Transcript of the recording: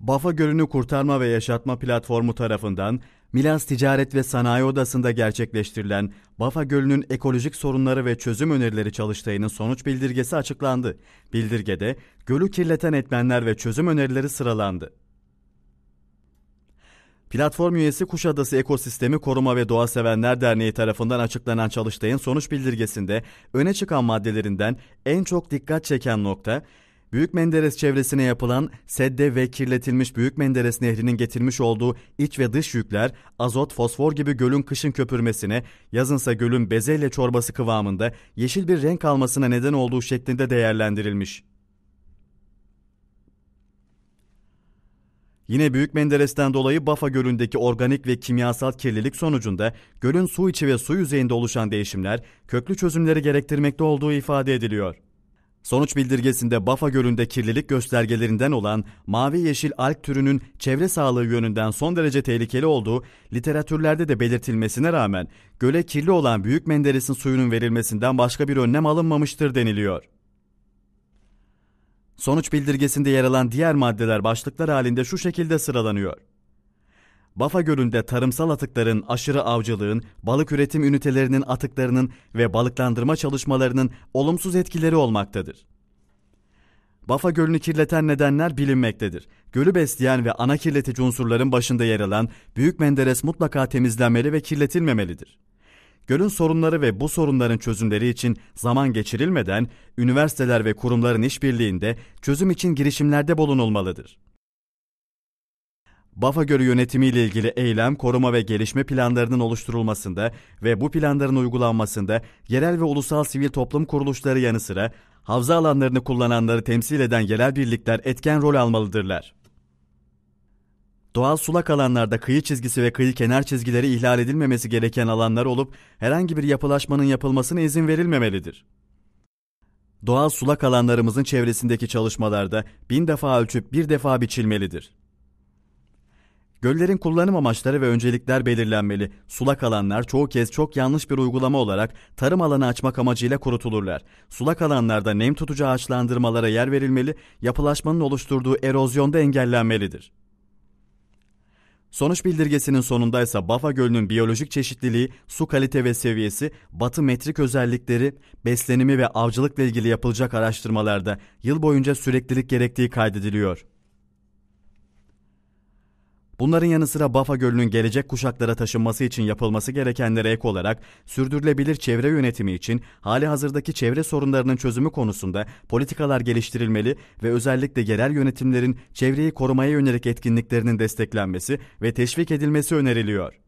Bafa Gölü'nü Kurtarma ve Yaşatma Platformu tarafından Milas Ticaret ve Sanayi Odası'nda gerçekleştirilen Bafa Gölü'nün ekolojik sorunları ve çözüm önerileri çalıştayının sonuç bildirgesi açıklandı. Bildirgede gölü kirleten etmenler ve çözüm önerileri sıralandı. Platform üyesi Kuşadası Ekosistemi Koruma ve Doğa Sevenler Derneği tarafından açıklanan çalıştayın sonuç bildirgesinde öne çıkan maddelerinden en çok dikkat çeken nokta Büyük Menderes çevresine yapılan sedde ve kirletilmiş Büyük Menderes Nehri'nin getirmiş olduğu iç ve dış yükler azot, fosfor gibi gölün kışın köpürmesine, yazınsa gölün bezeyle çorbası kıvamında yeşil bir renk almasına neden olduğu şeklinde değerlendirilmiş. Yine Büyük Menderes'ten dolayı Bafa Gölü'ndeki organik ve kimyasal kirlilik sonucunda gölün su içi ve su yüzeyinde oluşan değişimler köklü çözümleri gerektirmekte olduğu ifade ediliyor. Sonuç bildirgesinde Bafa Gölü'nde kirlilik göstergelerinden olan mavi yeşil alk türünün çevre sağlığı yönünden son derece tehlikeli olduğu literatürlerde de belirtilmesine rağmen göle kirli olan Büyük Menderes'in suyunun verilmesinden başka bir önlem alınmamıştır deniliyor. Sonuç bildirgesinde yer alan diğer maddeler başlıklar halinde şu şekilde sıralanıyor. Bafa Gölü'nde tarımsal atıkların, aşırı avcılığın, balık üretim ünitelerinin atıklarının ve balıklandırma çalışmalarının olumsuz etkileri olmaktadır. Bafa Gölü'nü kirleten nedenler bilinmektedir. Gölü besleyen ve ana kirletici unsurların başında yer alan Büyük Menderes mutlaka temizlenmeli ve kirletilmemelidir. Gölün sorunları ve bu sorunların çözümleri için zaman geçirilmeden üniversiteler ve kurumların işbirliğinde çözüm için girişimlerde bulunulmalıdır. Bafa Gölü yönetimiyle ilgili eylem, koruma ve gelişme planlarının oluşturulmasında ve bu planların uygulanmasında yerel ve ulusal sivil toplum kuruluşları yanı sıra havza alanlarını kullananları temsil eden yerel birlikler etken rol almalıdırlar. Doğal sulak alanlarda kıyı çizgisi ve kıyı kenar çizgileri ihlal edilmemesi gereken alanlar olup herhangi bir yapılaşmanın yapılmasına izin verilmemelidir. Doğal sulak alanlarımızın çevresindeki çalışmalarda bin defa ölçüp bir defa biçilmelidir. Göllerin kullanım amaçları ve öncelikler belirlenmeli. Sulak alanlar çoğu kez çok yanlış bir uygulama olarak tarım alanı açmak amacıyla kurutulurlar. Sulak alanlarda nem tutucu ağaçlandırmalara yer verilmeli, yapılaşmanın oluşturduğu erozyonda engellenmelidir. Sonuç bildirgesinin sonunda ise Bafa Gölü'nün biyolojik çeşitliliği, su kalite ve seviyesi, batı metrik özellikleri, beslenimi ve avcılıkla ilgili yapılacak araştırmalarda yıl boyunca süreklilik gerektiği kaydediliyor. Bunların yanı sıra Bafa Gölü'nün gelecek kuşaklara taşınması için yapılması gerekenlere ek olarak sürdürülebilir çevre yönetimi için hali hazırdaki çevre sorunlarının çözümü konusunda politikalar geliştirilmeli ve özellikle yerel yönetimlerin çevreyi korumaya yönelik etkinliklerinin desteklenmesi ve teşvik edilmesi öneriliyor.